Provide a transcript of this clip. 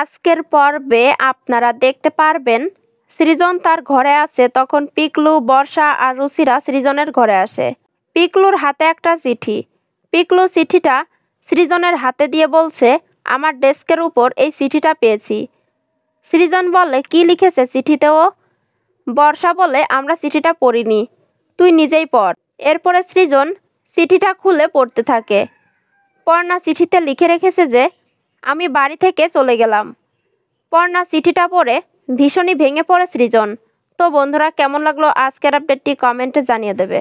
আজকের পর্বে আপনারা দেখতে পারবেন সৃজন তার ঘরে আসে তখন পিকলু বর্ষা আর রুসিরা সৃজনের ঘরে আসে পিকলুর হাতে একটা চিঠি পিকলু চিঠিটা সৃজনের হাতে দিয়ে বলছে আমার ডেস্কের উপর এই চিঠিটা পেয়েছি সৃজন বলে কি লিখেছে চিঠিতেও বর্ষা বলে আমরা চিঠিটা পড়িনি তুই নিজেই পড় এরপরে সৃজন চিঠিটা খুলে পড়তে থাকে পর্ণা চিঠিতে লিখে রেখেছে যে আমি বাড়ি থেকে চলে গেলাম পর্ণা চিঠিটা পড়ে ভীষণই ভেঙে পড়ে সৃজন তো বন্ধুরা কেমন লাগলো আজকের আপডেটটি কমেন্টে জানিয়ে দেবে